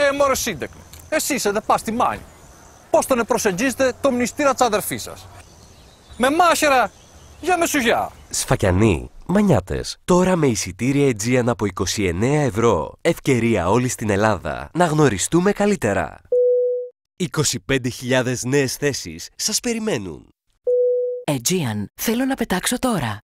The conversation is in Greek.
Ε, μωρέ σύντεκνε. Εσύ είσαι δε πας στη μάνη. Πώς τον προσεγγίζετε το μνηστήρα τη αδερφή σας. Με μάχερα για μεσουγιά. Σφακιανοί, μανιάτες. Τώρα με εισιτήρια Aegean από 29 ευρώ. Ευκαιρία όλη στην Ελλάδα να γνωριστούμε καλύτερα. 25.000 νέες θέσεις σας περιμένουν. Aegean, θέλω να πετάξω τώρα.